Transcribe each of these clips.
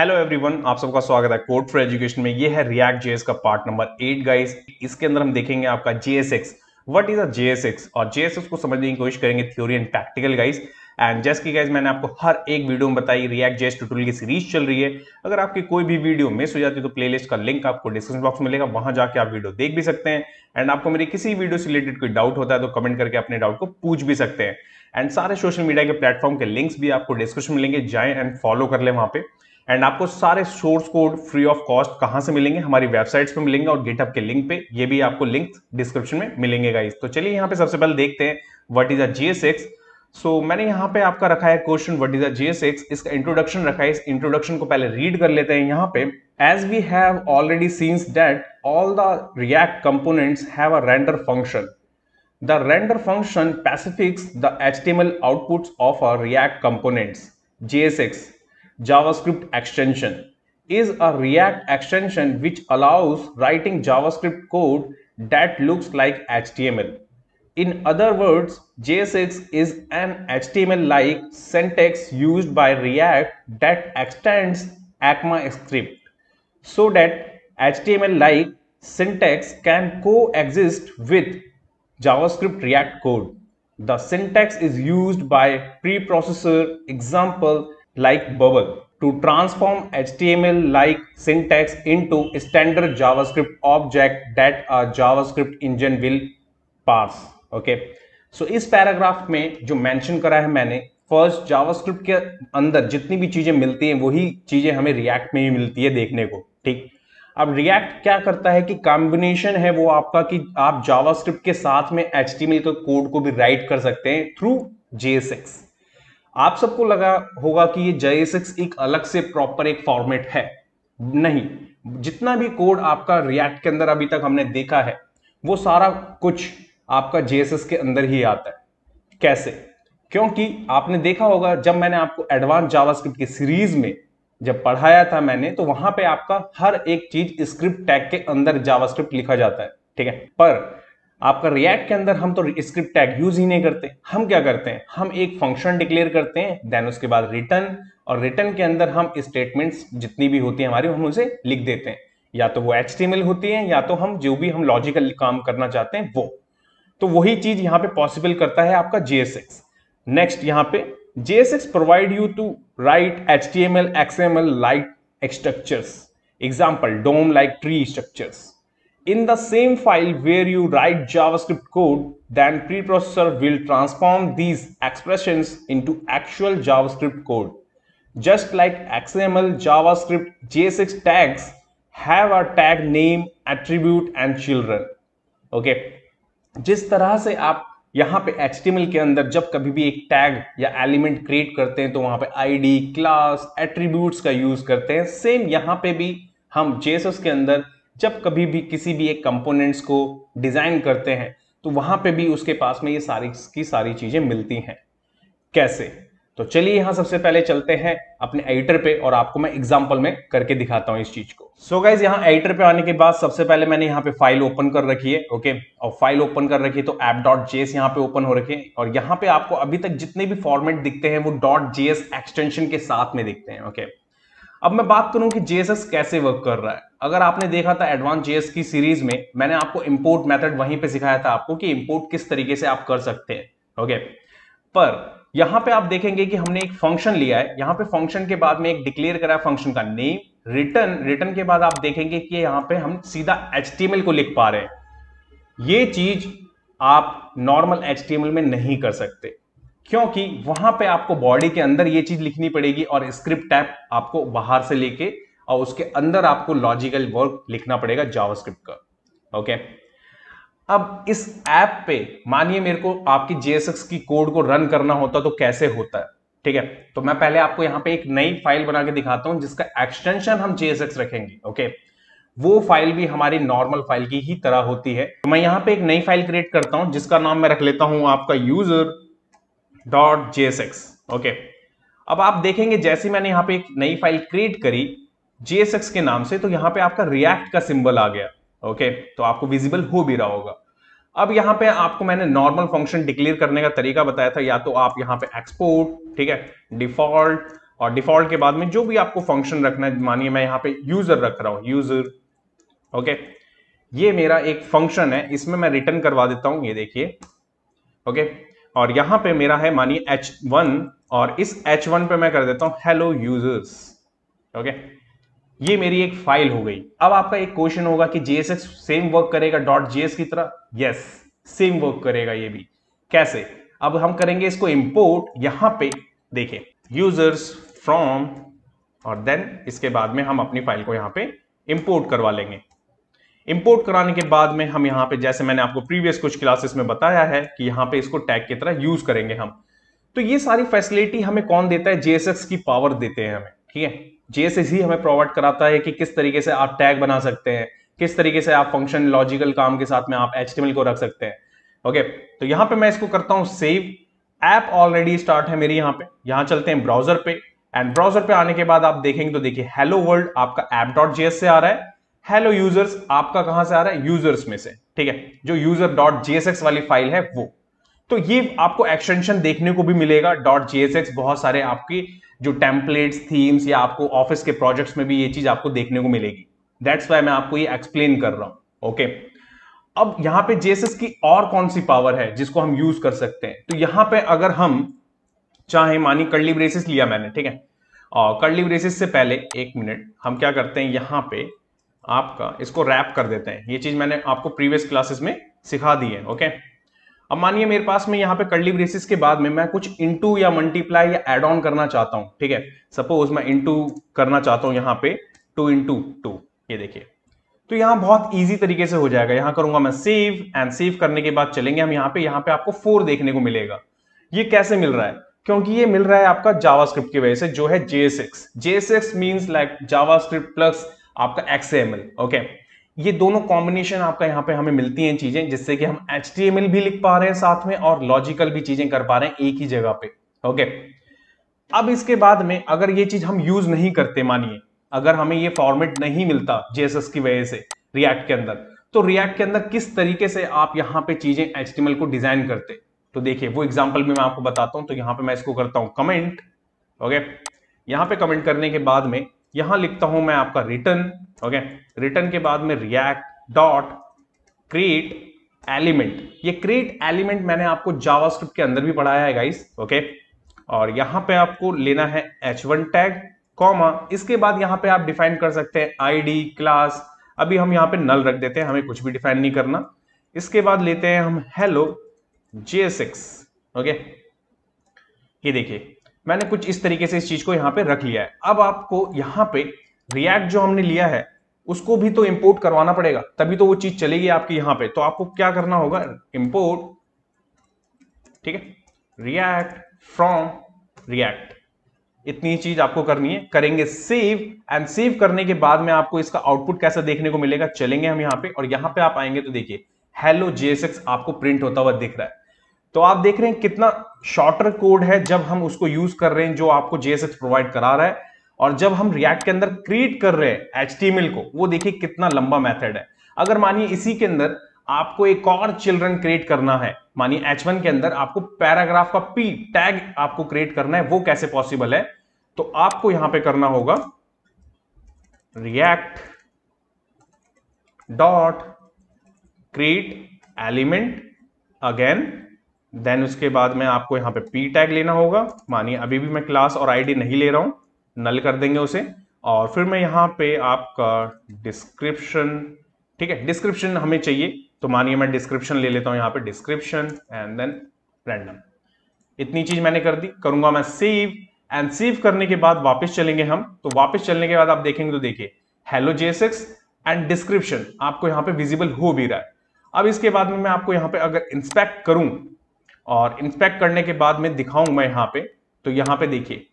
Hello everyone आप सबका स्वागत है कोड फॉर एजुकेशन में ये है रिएक्ट जेएस का पार्ट नंबर एट गाइस इसके अंदर हम देखेंगे आपका JSX what is a JSX और जेएसएक्स को समझने की कोशिश करेंगे theory and practical guys and जैस की गाइज मैंने आपको हर एक वीडियो में बताई रिएक्ट जेस ट्यूटोरियल की सीरीज चल रही है अगर आपकी कोई भी वीडियो मिस हो जाती है तो प्लेलिस्ट का लिंक आपको डिस्क्रिप्शन बॉक्स में मिलेगा वहां जाके आप वीडियो देख भी सकते हैं एंड आपको मेरी किसी वीडियो से रिलेटेड कोई डाउट होता है तो कमेंट करके अपने डाउट को पूछ भी सकते हैं एंड सारे सोशल मीडिया के प्लेटफॉर्म के लिंक्स भी आपको डिस्क्रिप्शन में मिलेंगे जाए एंड फॉलो कर ले वहां पे एंड आपको सारे source code free of cost कहां से मिलेंगे हमारी वेबसाइट्स पे मिलेंगे और गेटअप के लिंक पे ये भी आपको लिंक डिस्क्रिप्शन में मिलेंगे गाइस तो चलिए यहां पे सबसे पहले देखते हैं what is a JSX so मैंने यहां पे आपका रखा है question what is a JSX इसका इंट्रोडक्शन रखा है इस इंट्रोडक्शन को पहले रीड कर लेते हैं यहाँ पे as we have already seen that all the react components have a render function the render function specifies the html outputs of a react components JSX JavaScript extension is a React extension which allows writing JavaScript code that looks like HTML. In other words, JSX is an HTML-like syntax used by React that extends ECMAScript so that HTML-like syntax can coexist with JavaScript React code. The syntax is used by preprocessor, example, like Bubble to transform HTML-like syntax into standard JavaScript object that a JavaScript engine will parse. Okay. so, is paragraph mein jo mention kara hai maine first JavaScript के अंदर जितनी भी चीजें मिलती हैं वही चीजें हमें रिएक्ट में ही मिलती है देखने को ठीक अब रिएक्ट क्या करता है कि कॉम्बिनेशन है वो आपका कि आप जावास्क्रिप्ट के साथ में एच के कोड को भी राइट कर सकते हैं थ्रू जे सिक्स आप सबको लगा होगा कि ये जे एक अलग से प्रॉपर एक फॉर्मेट है नहीं जितना भी कोड आपका रिएक्ट के अंदर अभी तक हमने देखा है वो सारा कुछ आपका जे के अंदर ही आता है कैसे क्योंकि आपने देखा होगा जब मैंने आपको एडवांस जावास्क्रिप्ट की सीरीज में जब पढ़ाया था मैंने तो वहां पे आपका हर एक चीज स्क्रिप्ट टैग के अंदर जावास्क्रिप्ट लिखा जाता है ठीक है पर आपका रिएक्ट के अंदर हम तो स्क्रिप्ट टैग यूज ही नहीं करते हम क्या करते हैं हम एक फंक्शन डिक्लेयर करते हैं देन उसके बाद रिटर्न और रिटर्न के अंदर हम स्टेटमेंट्स जितनी भी होती है हमारी हम उसे लिख देते हैं या तो वो एच होती है या तो हम जो भी हम लॉजिकल काम करना चाहते हैं वो तो वही चीज यहाँ पे पॉसिबल करता है आपका JSX नेक्स्ट यहाँ पे JSX provide you to write H T M L X M L like structures example DOM like tree structures In the same file where you write JavaScript code, then preprocessor will transform these expressions into actual JavaScript code. Just like XML, JavaScript, JSX tags have a tag name, attribute and children. okay. jis tarah se aap यहाँ पे HTML के अंदर जब कभी भी एक tag या element create करते हैं तो वहां पे ID, क्लास एट्रीब्यूट का यूज करते हैं सेम यहाँ पे भी हम JSS के अंदर जब कभी भी किसी भी एक कंपोनेंट्स को डिज़ाइन करते हैं तो वहाँ पे भी उसके पास में ये सारी की सारी चीज़ें मिलती हैं कैसे तो चलिए यहाँ सबसे पहले चलते हैं अपने एडिटर पे और आपको मैं एग्जाम्पल में करके दिखाता हूँ इस चीज़ को सो so गाइज यहाँ एडिटर पे आने के बाद सबसे पहले मैंने यहाँ पे फाइल ओपन कर रखी है ओके और फाइल ओपन कर रखी है तो ऐप डॉट एस यहाँ पे ओपन हो रखे और यहाँ पे आपको अभी तक जितने भी फॉर्मेट दिखते हैं वो डॉट जेएस एक्सटेंशन के साथ में दिखते हैं ओके अब मैं बात करूं कि जेएसएस कैसे वर्क कर रहा है अगर आपने देखा था एडवांस जेएस की सीरीज में मैंने आपको इंपोर्ट मेथड वहीं पे सिखाया था आपको कि इंपोर्ट किस तरीके से आप कर सकते हैं ओके पर यहां पे आप देखेंगे कि हमने एक फंक्शन लिया है यहां पे फंक्शन के बाद में एक डिक्लेयर करा है फंक्शन का नेम रिटर्न रिटर्न के बाद आप देखेंगे कि यहां पर हम सीधा एच को लिख पा रहे हैं ये चीज आप नॉर्मल एच में नहीं कर सकते क्योंकि वहां पे आपको बॉडी के अंदर ये चीज लिखनी पड़ेगी और स्क्रिप्ट टैप आपको बाहर से लेके और उसके अंदर आपको लॉजिकल वर्क लिखना पड़ेगा जावास्क्रिप्ट का ओके अब इस ऐप पे मानिए मेरे को आपकी जेएसएक्स की कोड को रन करना होता तो कैसे होता है ठीक है तो मैं पहले आपको यहां पे एक नई फाइल बना के दिखाता हूं जिसका एक्सटेंशन हम जेएसएक्स रखेंगे ओके वो फाइल भी हमारी नॉर्मल फाइल की ही तरह होती है तो मैं यहां पे एक नई फाइल क्रिएट करता हूं जिसका नाम मैं रख लेता हूं आपका यूजर डॉट जे ओके अब आप देखेंगे जैसे मैंने यहां पे एक नई फाइल क्रिएट करी जेएसएक्स के नाम से तो यहां पे आपका रिएक्ट का सिंबल आ गया ओके तो आपको विजिबल हो भी रहा होगा अब यहां पे आपको मैंने नॉर्मल फंक्शन डिक्लेयर करने का तरीका बताया था या तो आप यहां पे एक्सपोर्ट ठीक है डिफॉल्ट और डिफॉल्ट के बाद में जो भी आपको फंक्शन रखना है मानिए मैं यहां पे यूजर रख रहा हूं यूजर ओके ये मेरा एक फंक्शन है इसमें मैं रिटर्न करवा देता हूं ये देखिए ओके और यहां पे मेरा है मानिए एच वन और इस एच वन पे मैं कर देता हूं हेलो यूजर्स ओके ये मेरी एक फाइल हो गई अब आपका एक क्वेश्चन होगा कि जेएसएक्स सेम वर्क करेगा डॉट जेएस की तरह यस सेम वर्क करेगा ये भी कैसे अब हम करेंगे इसको इंपोर्ट यहां पे देखे यूजर्स फ्रॉम और देन इसके बाद में हम अपनी फाइल को यहां पे इंपोर्ट करवा लेंगे इंपोर्ट कराने के बाद में हम यहाँ पे जैसे मैंने आपको प्रीवियस कुछ क्लासेस में बताया है कि यहाँ पे इसको टैग की तरह यूज करेंगे हम तो ये सारी फैसिलिटी हमें कौन देता है जेएसएस की पावर देते हैं हमें ठीक है जेएसएस ही हमें प्रोवाइड कराता है कि किस तरीके से आप टैग बना सकते हैं किस तरीके से आप फंक्शन लॉजिकल काम के साथ में आप एच को रख सकते हैं ओके तो यहाँ पे मैं इसको करता हूं सेव ऐप ऑलरेडी स्टार्ट है मेरी यहाँ पे यहां चलते हैं ब्राउजर पे एंड ब्राउजर पे आने के बाद आप देखेंगे तो देखिए हेलो वर्ल्ड आपका एप डॉट जेएस से आ रहा है हेलो यूजर्स आपका कहां से आ रहा है यूजर्स में से ठीक है जो यूजर डॉट जीएसएक्स वाली फाइल है वो तो ये आपको एक्सटेंशन देखने को भी मिलेगा डॉट जीएसएक्स बहुत सारे आपकी जो टेम्पलेट्स थीम्स या आपको ऑफिस के प्रोजेक्ट्स में भी ये चीज आपको देखने को मिलेगी दैट्स वाई मैं आपको ये एक्सप्लेन कर रहा हूं ओके अब यहां पे जेएसएस की और कौन सी पावर है जिसको हम यूज कर सकते हैं तो यहां पे अगर हम चाहे मानी कर्ली ब्रेसिस लिया मैंने ठीक है और कर्ली ब्रेसिस से पहले एक मिनट हम क्या करते हैं यहां पे आपका इसको रैप कर देते हैं ये चीज मैंने आपको प्रीवियस क्लासेस में सिखा दी है ओके अब मानिए मेरे पास में यहाँ पे कर्ली ब्रेसिस के बाद में मैं कुछ इंटू या मल्टीप्लाई या एड ऑन करना चाहता हूँ ठीक है सपोज मैं इंटू करना चाहता हूँ यहाँ पे टू इंटू टू ये देखिए तो यहाँ बहुत इजी तरीके से हो जाएगा यहाँ करूंगा मैं सेव एंड सेव करने के बाद चलेंगे हम यहाँ पे यहाँ पे आपको फोर देखने को मिलेगा ये कैसे मिल रहा है क्योंकि ये मिल रहा है आपका जावास्क्रिप्ट की वजह से जो है J six J six means like JavaScript plus आपका एक्स ओके ये दोनों कॉम्बिनेशन आपका यहाँ पे हमें मिलती हैं चीजें जिससे कि हम एच भी लिख पा रहे हैं साथ में और लॉजिकल भी चीजें कर पा रहे हैं एक ही जगह पे ओके अब इसके बाद में अगर ये चीज हम यूज नहीं करते मानिए अगर हमें ये फॉर्मेट नहीं मिलता जेएसएस की वजह से रिएक्ट के अंदर तो रिएक्ट के अंदर किस तरीके से आप यहाँ पे चीजें एच को डिजाइन करते तो देखिए वो एग्जाम्पल में मैं आपको बताता हूं तो यहां पे मैं इसको करता हूं कमेंट ओके यहां पे कमेंट करने के बाद में यहां लिखता हूं मैं आपका रिटर्न ओके रिटर्न के बाद में रिएक्ट डॉट क्रिएट एलिमेंट ये क्रिएट एलिमेंट मैंने आपको जावास्क्रिप्ट के अंदर भी पढ़ाया है गाइस ओके और यहां पे आपको लेना है h1 टैग कॉमा इसके बाद यहां पे आप डिफाइन कर सकते हैं आईडी क्लास अभी हम यहां पे नल रख देते हैं हमें कुछ भी डिफाइन नहीं करना इसके बाद लेते हैं हम हेलो जे सिक्स ओके ये देखिए मैंने कुछ इस तरीके से इस चीज को यहां पे रख लिया है अब आपको यहां पे रिएक्ट जो हमने लिया है उसको भी तो इंपोर्ट करवाना पड़ेगा तभी तो वो चीज चलेगी आपकी यहां पे तो आपको क्या करना होगा इंपोर्ट ठीक है रिएक्ट फ्रॉम रिएक्ट इतनी चीज आपको करनी है करेंगे सेव एंड सेव करने के बाद में आपको इसका आउटपुट कैसा देखने को मिलेगा चलेंगे हम यहां पे और यहां पे आप आएंगे तो देखिए हेलो जेएसएक्स आपको प्रिंट होता हुआ दिख रहा है तो आप देख रहे हैं कितना शॉर्टर कोड है जब हम उसको यूज कर रहे हैं जो आपको जेएसएक्स प्रोवाइड करा रहा है और जब हम रिएक्ट के अंदर क्रिएट कर रहे हैं एच को वो देखिए कितना लंबा मेथड है अगर मानिए इसी के अंदर आपको एक और चिल्ड्रन क्रिएट करना है मानिए वन के अंदर आपको पैराग्राफ का पी टैग आपको क्रिएट करना है वो कैसे पॉसिबल है तो आपको यहां पे करना होगा React dot create element again then उसके बाद में आपको यहाँ पे पी टैग लेना होगा मानिए अभी भी मैं क्लास और आईडी नहीं ले रहा हूँ नल कर देंगे उसे और फिर मैं यहाँ पे आपका डिस्क्रिप्शन ठीक है डिस्क्रिप्शन हमें चाहिए तो मानिए मैं डिस्क्रिप्शन ले लेता हूँ यहाँ पे डिस्क्रिप्शन एंड देन रैंडम इतनी चीज मैंने कर दी करूंगा मैं सेव एंड सेव करने के बाद वापस चलेंगे हम तो वापस चलने के बाद आप देखेंगे तो देखिए हेलो जे एंड डिस्क्रिप्शन आपको यहाँ पे विजिबल हो भी रहा है अब इसके बाद में मैं आपको यहाँ पे अगर इंस्पेक्ट करूं और इंस्पेक्ट करने के बाद में दिखाऊं मैं यहाँ पे तो यहां पे देखिए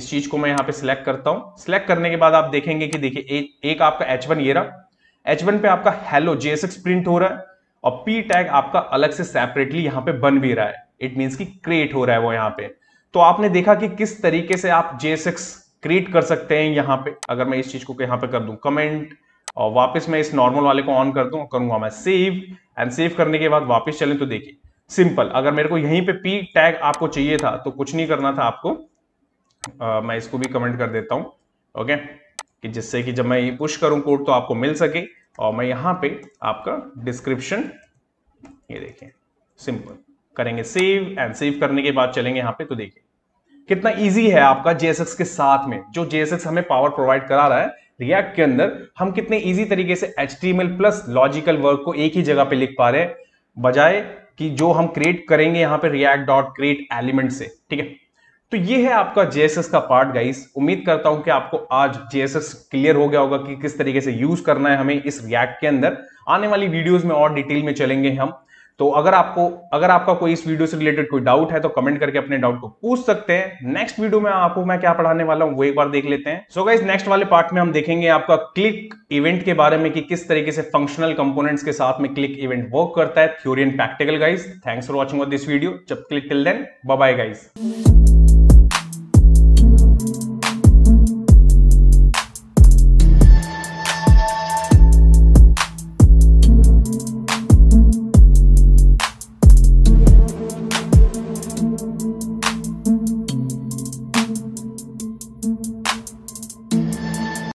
इस चीज को मैं यहां पे सिलेक्ट करता हूं सिलेक्ट करने के बाद आप देखेंगे कि देखिए एक, एक आपका एच वन ये रहा एच वन पे आपका हेलो जेएसएक्स प्रिंट हो रहा है और पी टैग आपका अलग से सेपरेटली यहां पे बन भी रहा है इट मीन्स की क्रिएट हो रहा है वो यहां पे तो आपने देखा कि किस तरीके से आप जेएसएक्स क्रिएट कर सकते हैं यहां पे अगर मैं इस चीज को यहां पे कर दू कमेंट और वापस मैं इस नॉर्मल वाले को ऑन कर दूं करूंगा मैं सेव एंड सेव करने के बाद वापस चले तो देखिए सिंपल अगर मेरे को यहीं पे पी टैग आपको चाहिए था तो कुछ नहीं करना था आपको आ, मैं इसको भी कमेंट कर देता हूं ओके कि जिससे कि जब मैं ये पुश करूं कोड तो आपको मिल सके और मैं यहां पे आपका डिस्क्रिप्शन ये देखें सिंपल करेंगे सेव एंड सेव करने के बाद चलेंगे यहां पे तो देखिए कितना इजी है आपका जेएसएक्स के साथ में जो जेएसएक्स हमें पावर प्रोवाइड करा रहा है रिएक्ट के अंदर हम कितने इजी तरीके से एच प्लस लॉजिकल वर्क को एक ही जगह पे लिख पा रहे हैं बजाय कि जो हम क्रिएट करेंगे यहां पे रियक्ट डॉट क्रिएट एलिमेंट से ठीक है तो ये है आपका जेएसएस का पार्ट गाइस उम्मीद करता हूं कि आपको आज जेएसएस क्लियर हो गया होगा कि किस तरीके से यूज करना है हमें इस रिएक्ट के अंदर आने वाली वीडियोस में और डिटेल में चलेंगे हम तो अगर आपको अगर आपका कोई इस वीडियो से रिलेटेड कोई डाउट है तो कमेंट करके अपने डाउट को पूछ सकते हैं नेक्स्ट वीडियो में आपको मैं क्या पढ़ाने वाला हूं वो एक बार देख लेते हैं सो गाइज नेक्स्ट वाले पार्ट में हम देखेंगे आपका क्लिक इवेंट के बारे में कि किस तरीके से फंक्शनल कंपोनेंट्स के साथ में क्लिक इवेंट वर्क करता है theory and practical guys thanks for watching this video जब click till then bye guys